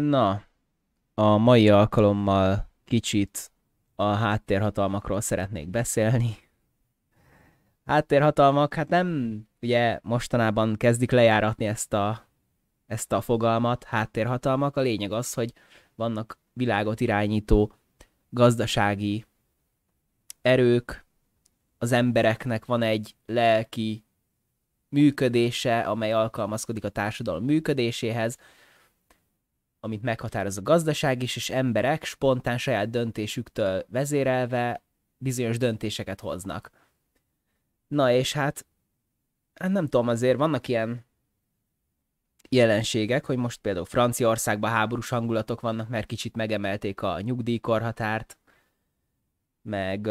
Na, a mai alkalommal kicsit a háttérhatalmakról szeretnék beszélni. Háttérhatalmak, hát nem, ugye mostanában kezdik lejáratni ezt a, ezt a fogalmat, háttérhatalmak. A lényeg az, hogy vannak világot irányító gazdasági erők, az embereknek van egy lelki működése, amely alkalmazkodik a társadalom működéséhez, amit meghatároz a gazdaság is, és emberek spontán saját döntésüktől vezérelve bizonyos döntéseket hoznak. Na és hát, hát nem tudom, azért vannak ilyen jelenségek, hogy most például Franciaországban háborús hangulatok vannak, mert kicsit megemelték a nyugdíjkorhatárt, meg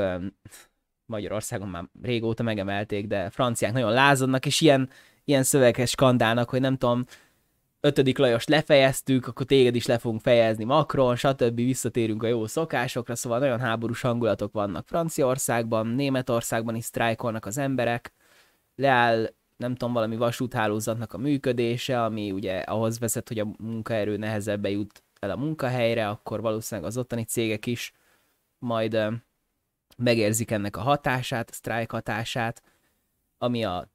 Magyarországon már régóta megemelték, de franciák nagyon lázadnak, és ilyen, ilyen szövegek skandálnak, hogy nem tudom, ötödik Lajos lefejeztük, akkor téged is le fogunk fejezni Macron, stb. visszatérünk a jó szokásokra, szóval nagyon háborús hangulatok vannak Franciaországban, Németországban is sztrájkolnak az emberek, leáll nem tudom, valami vasúthálózatnak a működése, ami ugye ahhoz vezet, hogy a munkaerő nehezebb jut el a munkahelyre, akkor valószínűleg az ottani cégek is majd megérzik ennek a hatását, a sztrájk hatását, ami a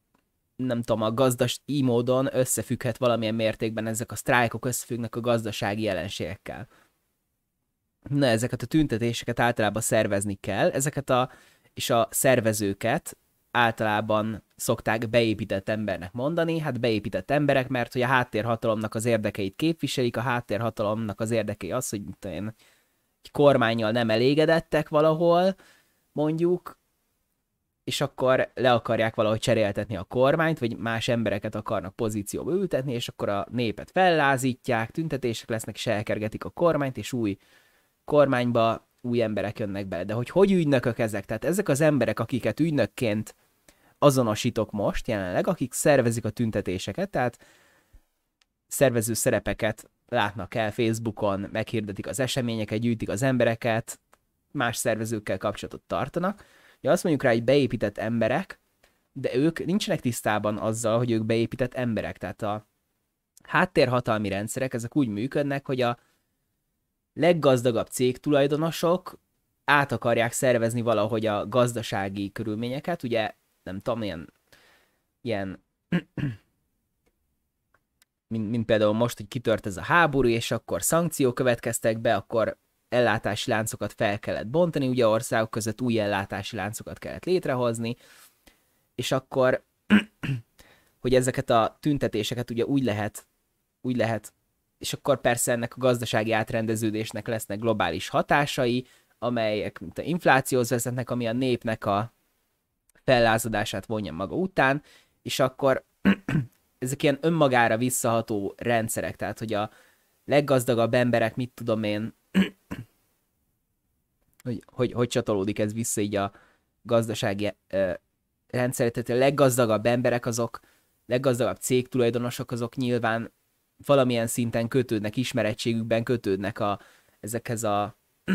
nem tudom, a gazdas így módon összefügghet valamilyen mértékben ezek a sztrájkok összefüggnek a gazdasági jelenségekkel. Na, ezeket a tüntetéseket általában szervezni kell, ezeket a, és a szervezőket általában szokták beépített embernek mondani, hát beépített emberek, mert hogy a háttérhatalomnak az érdekeit képviselik, a háttérhatalomnak az érdekei az, hogy mint én, egy kormányjal nem elégedettek valahol, mondjuk, és akkor le akarják valahogy cseréltetni a kormányt, vagy más embereket akarnak pozícióba ültetni, és akkor a népet fellázítják, tüntetések lesznek, és elkergetik a kormányt, és új kormányba új emberek jönnek bele. De hogy hogy ügynökök ezek? Tehát ezek az emberek, akiket ügynökként azonosítok most jelenleg, akik szervezik a tüntetéseket, tehát szervező szerepeket látnak el Facebookon, meghirdetik az eseményeket, gyűjtik az embereket, más szervezőkkel kapcsolatot tartanak, Ugye azt mondjuk rá, hogy beépített emberek, de ők nincsenek tisztában azzal, hogy ők beépített emberek. Tehát a háttérhatalmi rendszerek, ezek úgy működnek, hogy a leggazdagabb cég tulajdonosok át akarják szervezni valahogy a gazdasági körülményeket, ugye nem tudom, ilyen, ilyen mint, mint például most, hogy kitört ez a háború, és akkor szankciók következtek be, akkor ellátási láncokat fel kellett bontani, ugye országok között új ellátási láncokat kellett létrehozni, és akkor, hogy ezeket a tüntetéseket ugye úgy lehet, úgy lehet, és akkor persze ennek a gazdasági átrendeződésnek lesznek globális hatásai, amelyek mint a inflációhoz vezetnek, ami a népnek a fellázadását vonja maga után, és akkor ezek ilyen önmagára visszaható rendszerek, tehát hogy a leggazdagabb emberek, mit tudom én, hogy, hogy, hogy csatolódik ez vissza így a gazdasági ö, rendszer, tehát a leggazdagabb emberek azok, leggazdagabb cégtulajdonosok azok nyilván valamilyen szinten kötődnek, ismerettségükben kötődnek a, ezekhez a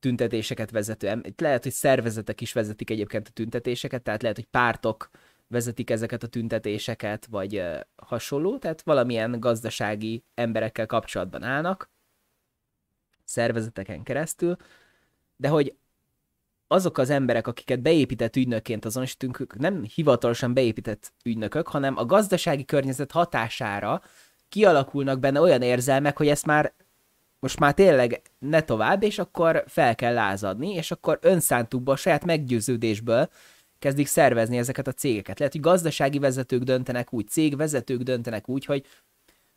tüntetéseket vezető. Lehet, hogy szervezetek is vezetik egyébként a tüntetéseket, tehát lehet, hogy pártok vezetik ezeket a tüntetéseket, vagy ö, hasonló, tehát valamilyen gazdasági emberekkel kapcsolatban állnak, szervezeteken keresztül, de hogy azok az emberek, akiket beépített ügynökként azonosítunk, nem hivatalosan beépített ügynökök, hanem a gazdasági környezet hatására kialakulnak benne olyan érzelmek, hogy ezt már most már tényleg ne tovább, és akkor fel kell lázadni, és akkor önszántukból, saját meggyőződésből kezdik szervezni ezeket a cégeket. Lehet, hogy gazdasági vezetők döntenek úgy, cégvezetők döntenek úgy, hogy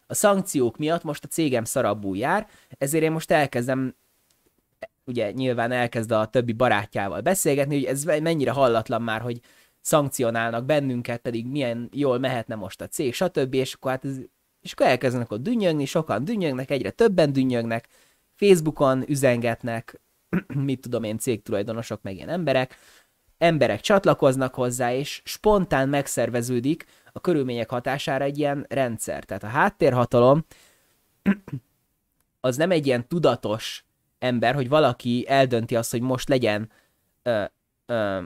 a szankciók miatt most a cégem szarabbul jár, ezért én most elkezdem ugye nyilván elkezd a többi barátjával beszélgetni, hogy ez mennyire hallatlan már, hogy szankcionálnak bennünket, pedig milyen jól mehetne most a cég, stb. És akkor, hát ez, és akkor elkezdenek ott dünnyögni, sokan dünnyögnek, egyre többen dünnyögnek, Facebookon üzengetnek, mit tudom én, cégtulajdonosok, meg ilyen emberek, emberek csatlakoznak hozzá, és spontán megszerveződik a körülmények hatására egy ilyen rendszer. Tehát a háttérhatalom az nem egy ilyen tudatos ember, hogy valaki eldönti azt, hogy most legyen ö, ö,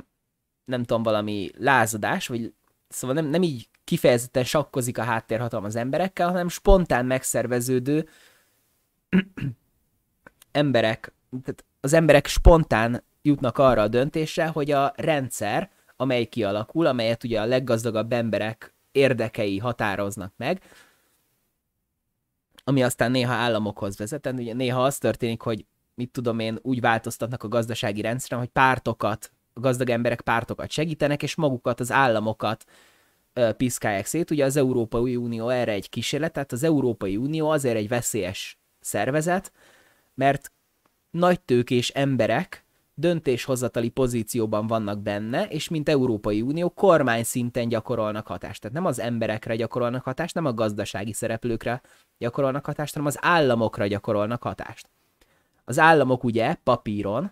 nem tudom, valami lázadás, vagy szóval nem, nem így kifejezetten sakkozik a háttérhatalom az emberekkel, hanem spontán megszerveződő emberek, tehát az emberek spontán jutnak arra a döntésre, hogy a rendszer, amely kialakul, amelyet ugye a leggazdagabb emberek érdekei határoznak meg, ami aztán néha államokhoz vezet. Ugye néha az történik, hogy mit tudom én, úgy változtatnak a gazdasági rendszeren, hogy pártokat, gazdag emberek pártokat segítenek, és magukat, az államokat piszkálják szét. Ugye az Európai Unió erre egy kísérlet, tehát az Európai Unió azért egy veszélyes szervezet, mert nagy tőkés emberek döntéshozatali pozícióban vannak benne, és mint Európai Unió kormány szinten gyakorolnak hatást. Tehát nem az emberekre gyakorolnak hatást, nem a gazdasági szereplőkre gyakorolnak hatást, hanem az államokra gyakorolnak hatást. Az államok ugye papíron,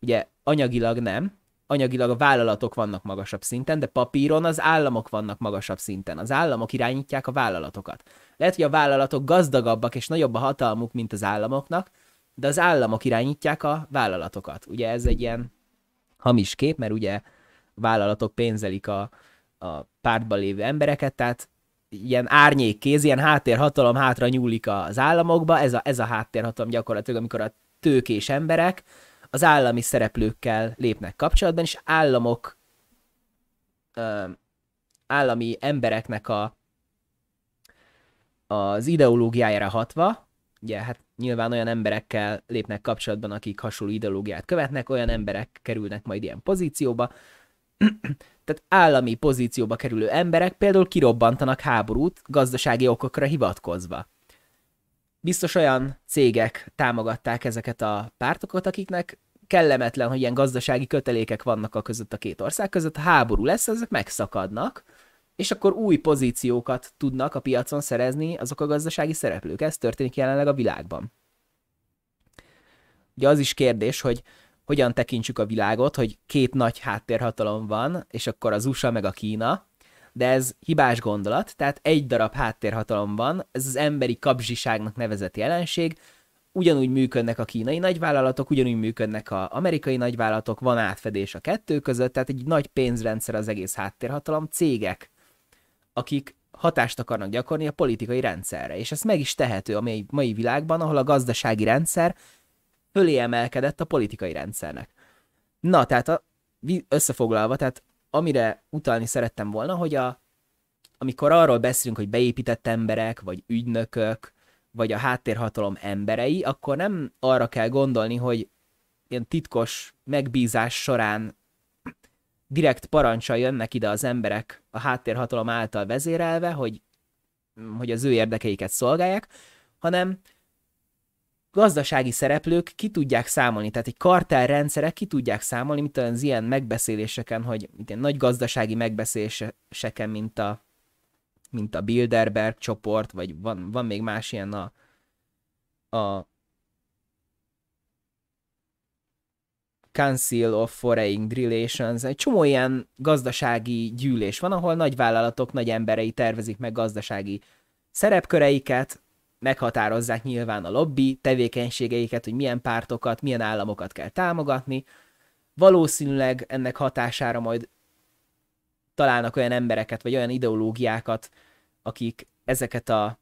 ugye anyagilag nem, anyagilag a vállalatok vannak magasabb szinten, de papíron az államok vannak magasabb szinten. Az államok irányítják a vállalatokat. Lehet, hogy a vállalatok gazdagabbak és nagyobb a hatalmuk, mint az államoknak, de az államok irányítják a vállalatokat. Ugye ez egy ilyen hamis kép, mert ugye vállalatok pénzelik a, a pártban lévő embereket, tehát ilyen kéz, ilyen háttérhatalom hátra nyúlik az államokba, ez a, ez a háttérhatalom gyakorlatilag, amikor a tőkés emberek az állami szereplőkkel lépnek kapcsolatban, és államok ö, állami embereknek a az ideológiájára hatva, ugye hát nyilván olyan emberekkel lépnek kapcsolatban, akik hasonló ideológiát követnek, olyan emberek kerülnek majd ilyen pozícióba. Tehát állami pozícióba kerülő emberek például kirobbantanak háborút gazdasági okokra hivatkozva. Biztos olyan cégek támogatták ezeket a pártokat, akiknek kellemetlen, hogy ilyen gazdasági kötelékek vannak a között a két ország között, a háború lesz, ezek megszakadnak, és akkor új pozíciókat tudnak a piacon szerezni azok a gazdasági szereplők. Ez történik jelenleg a világban. Ugye az is kérdés, hogy hogyan tekintsük a világot, hogy két nagy háttérhatalom van, és akkor az USA meg a Kína, de ez hibás gondolat, tehát egy darab háttérhatalom van, ez az emberi kapzsiságnak nevezett jelenség, ugyanúgy működnek a kínai nagyvállalatok, ugyanúgy működnek az amerikai nagyvállalatok, van átfedés a kettő között, tehát egy nagy pénzrendszer az egész háttérhatalom, cégek akik hatást akarnak gyakorni a politikai rendszerre. És ez meg is tehető a mai, világban, ahol a gazdasági rendszer fölé emelkedett a politikai rendszernek. Na, tehát a, összefoglalva, tehát amire utalni szerettem volna, hogy a, amikor arról beszélünk, hogy beépített emberek, vagy ügynökök, vagy a háttérhatalom emberei, akkor nem arra kell gondolni, hogy ilyen titkos megbízás során direkt parancsal jönnek ide az emberek a háttérhatalom által vezérelve, hogy, hogy az ő érdekeiket szolgálják, hanem gazdasági szereplők ki tudják számolni, tehát egy kartelrendszerek ki tudják számolni, mint az ilyen megbeszéléseken, hogy mint ilyen nagy gazdasági megbeszéléseken, mint a, mint a Bilderberg csoport, vagy van, van még más ilyen a, a Council of Foreign Relations, egy csomó ilyen gazdasági gyűlés van, ahol nagy vállalatok, nagy emberei tervezik meg gazdasági szerepköreiket, meghatározzák nyilván a lobby tevékenységeiket, hogy milyen pártokat, milyen államokat kell támogatni. Valószínűleg ennek hatására majd találnak olyan embereket, vagy olyan ideológiákat, akik ezeket a,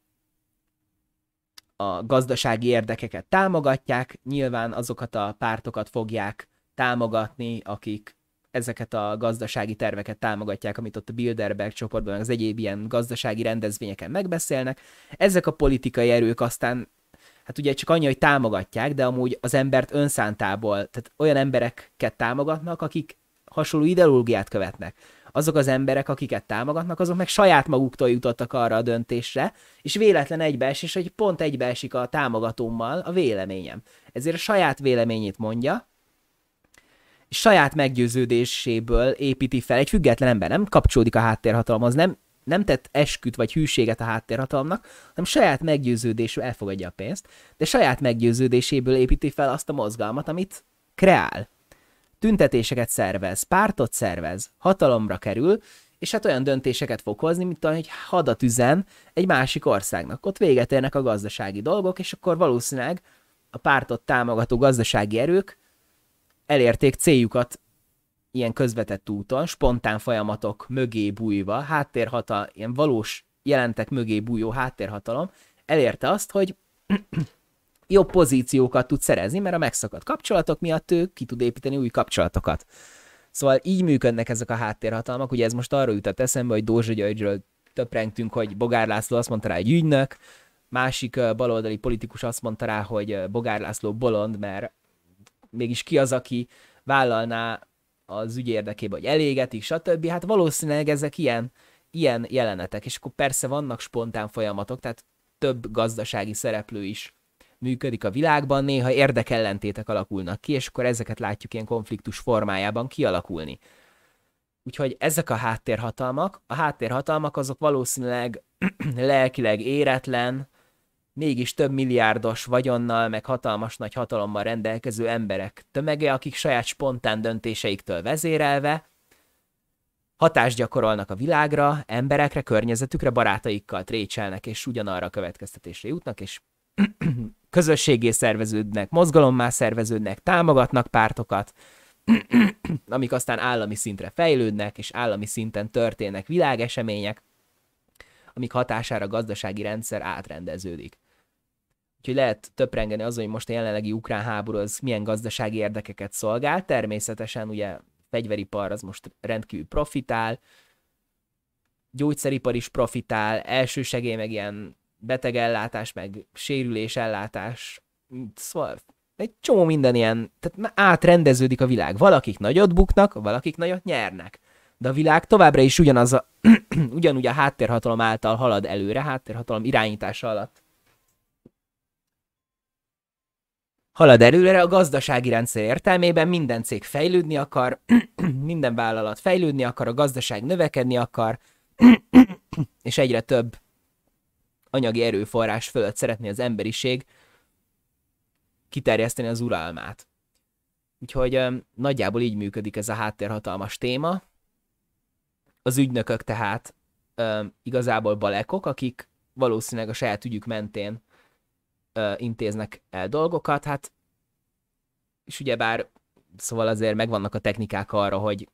a gazdasági érdekeket támogatják, nyilván azokat a pártokat fogják támogatni, akik ezeket a gazdasági terveket támogatják, amit ott a Bilderberg csoportban, az egyéb ilyen gazdasági rendezvényeken megbeszélnek. Ezek a politikai erők aztán, hát ugye csak annyi, hogy támogatják, de amúgy az embert önszántából, tehát olyan embereket támogatnak, akik hasonló ideológiát követnek. Azok az emberek, akiket támogatnak, azok meg saját maguktól jutottak arra a döntésre, és véletlen egybeesés, hogy pont egybeesik a támogatómmal a véleményem. Ezért a saját véleményét mondja, saját meggyőződéséből építi fel egy független ember, nem kapcsolódik a háttérhatalomhoz, nem, nem tett esküt vagy hűséget a háttérhatalomnak, hanem saját meggyőződésű elfogadja a pénzt, de saját meggyőződéséből építi fel azt a mozgalmat, amit kreál. Tüntetéseket szervez, pártot szervez, hatalomra kerül, és hát olyan döntéseket fog hozni, mint ahogy hadat üzen egy másik országnak. Ott véget érnek a gazdasági dolgok, és akkor valószínűleg a pártot támogató gazdasági erők elérték céljukat ilyen közvetett úton, spontán folyamatok mögé bújva, háttérhatal, ilyen valós jelentek mögé bújó háttérhatalom, elérte azt, hogy jobb pozíciókat tud szerezni, mert a megszakadt kapcsolatok miatt ő ki tud építeni új kapcsolatokat. Szóval így működnek ezek a háttérhatalmak, ugye ez most arra jutott eszembe, hogy Dózsa Györgyről töprengtünk, hogy Bogár László azt mondta rá, hogy ügynök, másik baloldali politikus azt mondta rá, hogy Bogár László bolond, mert mégis ki az, aki vállalná az ügy érdekében, hogy elégetik, stb. Hát valószínűleg ezek ilyen, ilyen jelenetek, és akkor persze vannak spontán folyamatok, tehát több gazdasági szereplő is működik a világban, néha érdekellentétek alakulnak ki, és akkor ezeket látjuk ilyen konfliktus formájában kialakulni. Úgyhogy ezek a háttérhatalmak, a háttérhatalmak azok valószínűleg lelkileg éretlen, mégis több milliárdos vagyonnal, meg hatalmas nagy hatalommal rendelkező emberek tömege, akik saját spontán döntéseiktől vezérelve hatást gyakorolnak a világra, emberekre, környezetükre, barátaikkal trécselnek, és ugyanarra a következtetésre jutnak, és közösségé szerveződnek, mozgalommá szerveződnek, támogatnak pártokat, amik aztán állami szintre fejlődnek, és állami szinten történnek világesemények, amik hatására a gazdasági rendszer átrendeződik. Úgyhogy lehet töprengeni azon, hogy most a jelenlegi ukrán háború az milyen gazdasági érdekeket szolgál. Természetesen ugye fegyveripar az most rendkívül profitál, gyógyszeripar is profitál, elsősegély meg ilyen betegellátás, meg sérülés ellátás, szóval egy csomó minden ilyen, tehát átrendeződik a világ. Valakik nagyot buknak, valakik nagyot nyernek. De a világ továbbra is ugyanaz a, ugyanúgy a háttérhatalom által halad előre, háttérhatalom irányítása alatt halad előre, a gazdasági rendszer értelmében minden cég fejlődni akar, minden vállalat fejlődni akar, a gazdaság növekedni akar, és egyre több anyagi erőforrás fölött szeretné az emberiség kiterjeszteni az uralmát. Úgyhogy nagyjából így működik ez a háttérhatalmas téma. Az ügynökök tehát igazából balekok, akik valószínűleg a saját ügyük mentén ö, intéznek el dolgokat, hát és ugyebár szóval azért megvannak a technikák arra, hogy,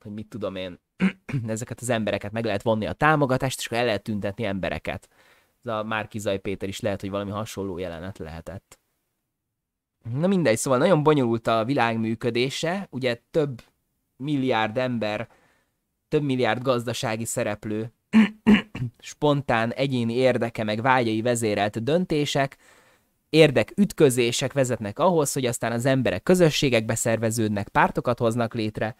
hogy mit tudom én, ezeket az embereket meg lehet vonni a támogatást, és el lehet tüntetni embereket. Ez a Márkizaj Péter is lehet, hogy valami hasonló jelenet lehetett. Na mindegy, szóval nagyon bonyolult a világ működése, ugye több milliárd ember, több milliárd gazdasági szereplő spontán egyéni érdeke meg vágyai vezérelt döntések, érdek ütközések vezetnek ahhoz, hogy aztán az emberek közösségekbe szerveződnek, pártokat hoznak létre,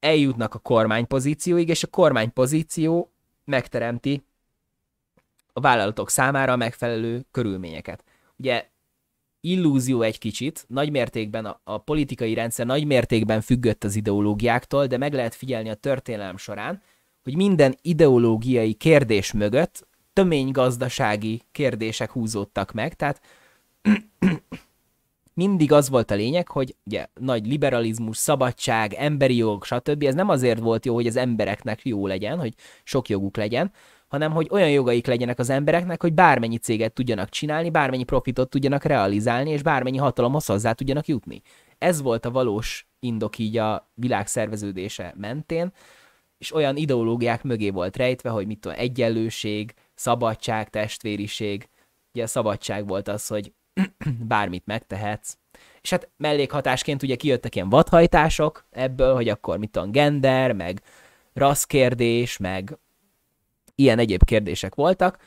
eljutnak a kormánypozícióig, és a kormánypozíció megteremti a vállalatok számára a megfelelő körülményeket. Ugye illúzió egy kicsit, nagy mértékben a, a politikai rendszer nagy mértékben függött az ideológiáktól, de meg lehet figyelni a történelem során, hogy minden ideológiai kérdés mögött tömény gazdasági kérdések húzódtak meg, tehát mindig az volt a lényeg, hogy ugye nagy liberalizmus, szabadság, emberi jog, stb. Ez nem azért volt jó, hogy az embereknek jó legyen, hogy sok joguk legyen, hanem hogy olyan jogaik legyenek az embereknek, hogy bármennyi céget tudjanak csinálni, bármennyi profitot tudjanak realizálni, és bármennyi hatalomhoz hozzá tudjanak jutni. Ez volt a valós indok így a világ szerveződése mentén, és olyan ideológiák mögé volt rejtve, hogy mit tudom, egyenlőség, szabadság, testvériség. Ugye a szabadság volt az, hogy bármit megtehetsz. És hát mellékhatásként ugye kijöttek ilyen vadhajtások ebből, hogy akkor mit tudom, gender, meg rasszkérdés, meg ilyen egyéb kérdések voltak.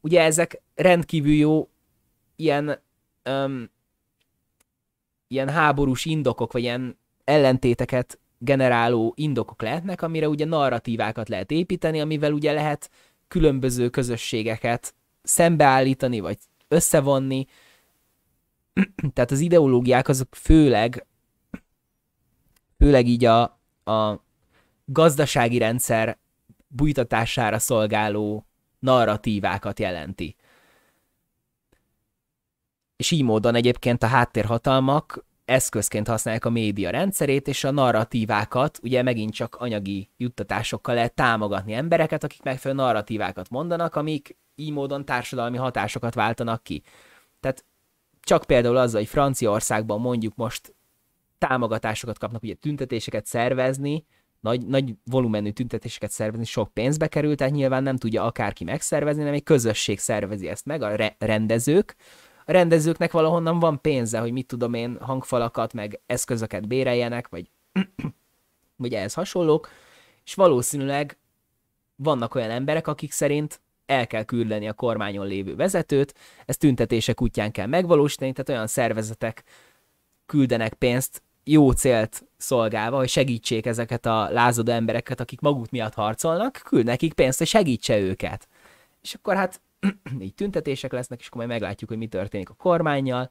Ugye ezek rendkívül jó ilyen, öm, ilyen háborús indokok, vagy ilyen ellentéteket generáló indokok lehetnek, amire ugye narratívákat lehet építeni, amivel ugye lehet különböző közösségeket szembeállítani, vagy összevonni. Tehát az ideológiák azok főleg, főleg így a, a gazdasági rendszer bújtatására szolgáló narratívákat jelenti. És így módon egyébként a háttérhatalmak eszközként használják a média rendszerét, és a narratívákat ugye megint csak anyagi juttatásokkal lehet támogatni embereket, akik megfelelő narratívákat mondanak, amik így módon társadalmi hatásokat váltanak ki. Tehát csak például az, hogy Franciaországban mondjuk most támogatásokat kapnak, ugye tüntetéseket szervezni, nagy, nagy volumenű tüntetéseket szervezni sok pénzbe kerül, tehát nyilván nem tudja akárki megszervezni, hanem egy közösség szervezi ezt meg, a re- rendezők, a rendezőknek valahonnan van pénze, hogy mit tudom én, hangfalakat, meg eszközöket béreljenek, vagy, vagy ehhez hasonlók, és valószínűleg vannak olyan emberek, akik szerint el kell küldeni a kormányon lévő vezetőt, ezt tüntetések útján kell megvalósítani, tehát olyan szervezetek küldenek pénzt, jó célt szolgálva, hogy segítsék ezeket a lázadó embereket, akik maguk miatt harcolnak, küld nekik pénzt, hogy segítse őket. És akkor hát így tüntetések lesznek, és akkor majd meglátjuk, hogy mi történik a kormányjal.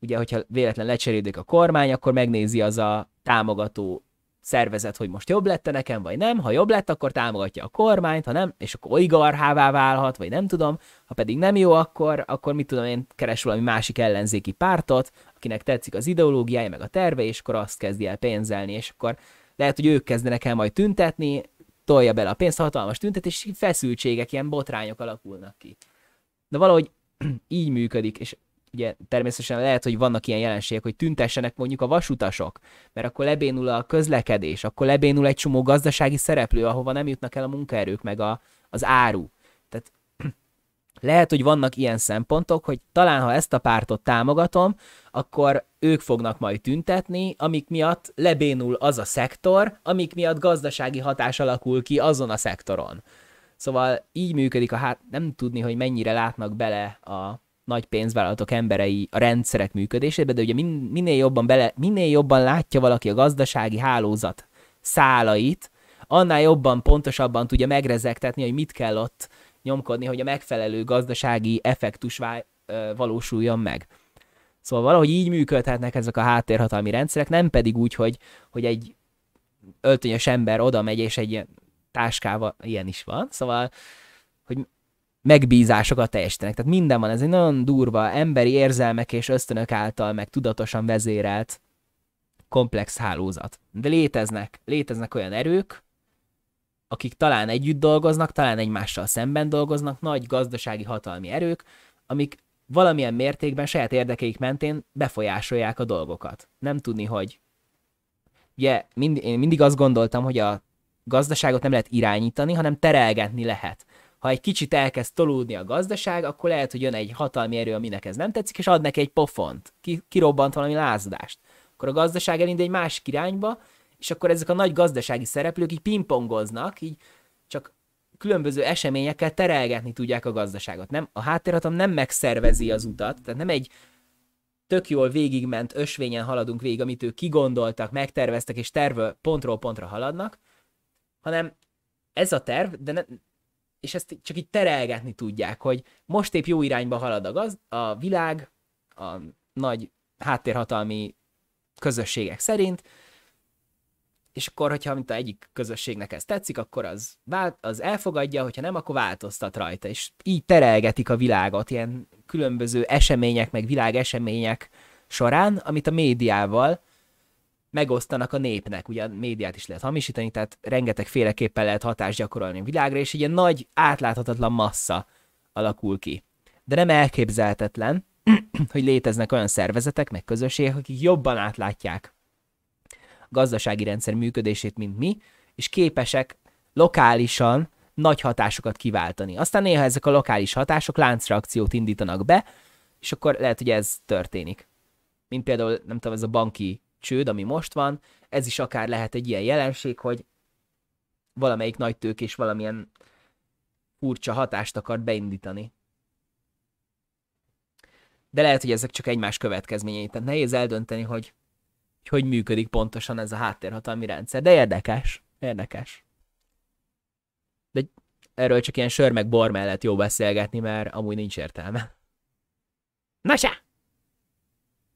Ugye, hogyha véletlen lecserélődik a kormány, akkor megnézi az a támogató szervezet, hogy most jobb lett nekem, vagy nem. Ha jobb lett, akkor támogatja a kormányt, ha nem, és akkor oligarchává válhat, vagy nem tudom. Ha pedig nem jó, akkor, akkor mit tudom én, keres valami másik ellenzéki pártot, akinek tetszik az ideológiája, meg a terve, és akkor azt kezdi el pénzelni, és akkor lehet, hogy ők kezdenek el majd tüntetni, tolja bele a pénzt, hatalmas tüntetés, és feszültségek, ilyen botrányok alakulnak ki. De valahogy így működik, és ugye természetesen lehet, hogy vannak ilyen jelenségek, hogy tüntessenek mondjuk a vasutasok, mert akkor lebénul a közlekedés, akkor lebénul egy csomó gazdasági szereplő, ahova nem jutnak el a munkaerők, meg a, az áru. Lehet, hogy vannak ilyen szempontok, hogy talán ha ezt a pártot támogatom, akkor ők fognak majd tüntetni, amik miatt lebénul az a szektor, amik miatt gazdasági hatás alakul ki azon a szektoron. Szóval így működik a hát, nem tudni, hogy mennyire látnak bele a nagy pénzvállalatok emberei a rendszerek működésébe, de ugye minél jobban, bele, minél jobban látja valaki a gazdasági hálózat szálait, annál jobban, pontosabban tudja megrezegtetni, hogy mit kell ott nyomkodni, hogy a megfelelő gazdasági effektus ö, valósuljon meg. Szóval valahogy így működhetnek ezek a háttérhatalmi rendszerek, nem pedig úgy, hogy, hogy egy öltönyös ember oda megy, és egy ilyen táskával ilyen is van. Szóval, hogy megbízásokat teljesítenek. Tehát minden van, ez egy nagyon durva, emberi érzelmek és ösztönök által meg tudatosan vezérelt komplex hálózat. De léteznek, léteznek olyan erők, akik talán együtt dolgoznak, talán egymással szemben dolgoznak, nagy gazdasági hatalmi erők, amik valamilyen mértékben saját érdekeik mentén befolyásolják a dolgokat. Nem tudni, hogy... Ugye mind, én mindig azt gondoltam, hogy a gazdaságot nem lehet irányítani, hanem terelgetni lehet. Ha egy kicsit elkezd tolódni a gazdaság, akkor lehet, hogy jön egy hatalmi erő, aminek ez nem tetszik, és ad neki egy pofont, ki, kirobbant valami lázadást. Akkor a gazdaság elindul egy másik irányba, és akkor ezek a nagy gazdasági szereplők így pingpongoznak, így csak különböző eseményekkel terelgetni tudják a gazdaságot. Nem, a háttérhatalom nem megszervezi az utat, tehát nem egy tök jól végigment ösvényen haladunk végig, amit ők kigondoltak, megterveztek, és terv pontról pontra haladnak, hanem ez a terv, de ne, és ezt csak így terelgetni tudják, hogy most épp jó irányba halad a, gaz, a világ, a nagy háttérhatalmi közösségek szerint, és akkor, hogyha mint a egyik közösségnek ez tetszik, akkor az, vált, az elfogadja, hogyha nem, akkor változtat rajta, és így terelgetik a világot ilyen különböző események, meg világesemények során, amit a médiával megosztanak a népnek. Ugye a médiát is lehet hamisítani, tehát rengeteg féleképpen lehet hatást gyakorolni a világra, és egy ilyen nagy, átláthatatlan massza alakul ki. De nem elképzelhetetlen, hogy léteznek olyan szervezetek, meg közösségek, akik jobban átlátják gazdasági rendszer működését, mint mi, és képesek lokálisan nagy hatásokat kiváltani. Aztán néha ezek a lokális hatások láncreakciót indítanak be, és akkor lehet, hogy ez történik. Mint például, nem tudom, ez a banki csőd, ami most van, ez is akár lehet egy ilyen jelenség, hogy valamelyik nagy és valamilyen furcsa hatást akar beindítani. De lehet, hogy ezek csak egymás következményei, tehát nehéz eldönteni, hogy hogy hogy működik pontosan ez a háttérhatalmi rendszer. De érdekes, érdekes. De erről csak ilyen sör meg bor mellett jó beszélgetni, mert amúgy nincs értelme. Na se!